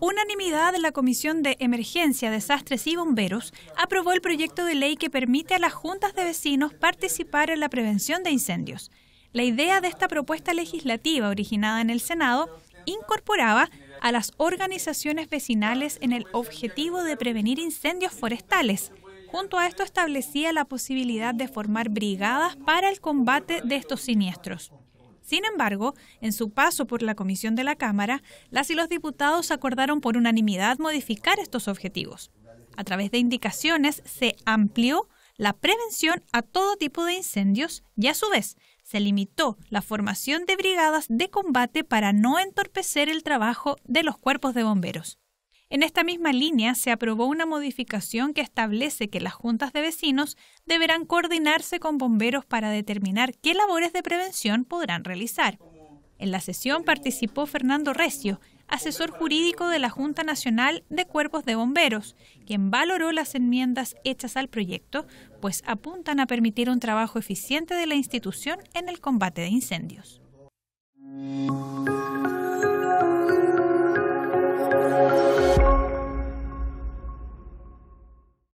unanimidad, de la Comisión de Emergencia, Desastres y Bomberos aprobó el proyecto de ley que permite a las juntas de vecinos participar en la prevención de incendios. La idea de esta propuesta legislativa originada en el Senado incorporaba a las organizaciones vecinales en el objetivo de prevenir incendios forestales. Junto a esto establecía la posibilidad de formar brigadas para el combate de estos siniestros. Sin embargo, en su paso por la comisión de la Cámara, las y los diputados acordaron por unanimidad modificar estos objetivos. A través de indicaciones se amplió la prevención a todo tipo de incendios y a su vez se limitó la formación de brigadas de combate para no entorpecer el trabajo de los cuerpos de bomberos. En esta misma línea se aprobó una modificación que establece que las juntas de vecinos deberán coordinarse con bomberos para determinar qué labores de prevención podrán realizar. En la sesión participó Fernando Recio, asesor jurídico de la Junta Nacional de Cuerpos de Bomberos, quien valoró las enmiendas hechas al proyecto, pues apuntan a permitir un trabajo eficiente de la institución en el combate de incendios.